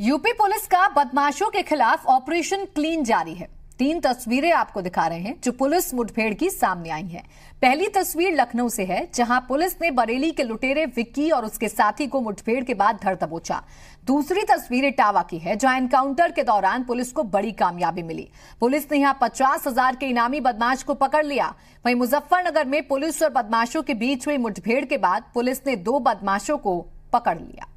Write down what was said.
UP police का बदमाशों के खिलाफ ऑपरेशन क्लीन जारी है तीन तस्वीरें आपको दिखा रहे हैं जो पुलिस मुठभेड़ की सामने आई हैं। पहली तस्वीर लखनऊ से है जहां पुलिस ने बरेली के लुटेरे विक्की और उसके साथी को मुठभेड़ के बाद धर दबोचा दूसरी तस्वीर इटावा की है जहां एनकाउंटर के दौरान पुलिस को बड़ी कामयाबी मिली पुलिस ने यहां पचास हजार के इनामी बदमाश को पकड़ लिया वहीं मुजफ्फरनगर में पुलिस और बदमाशों के बीच हुई मुठभेड़ के बाद पुलिस ने दो बदमाशों को पकड़ लिया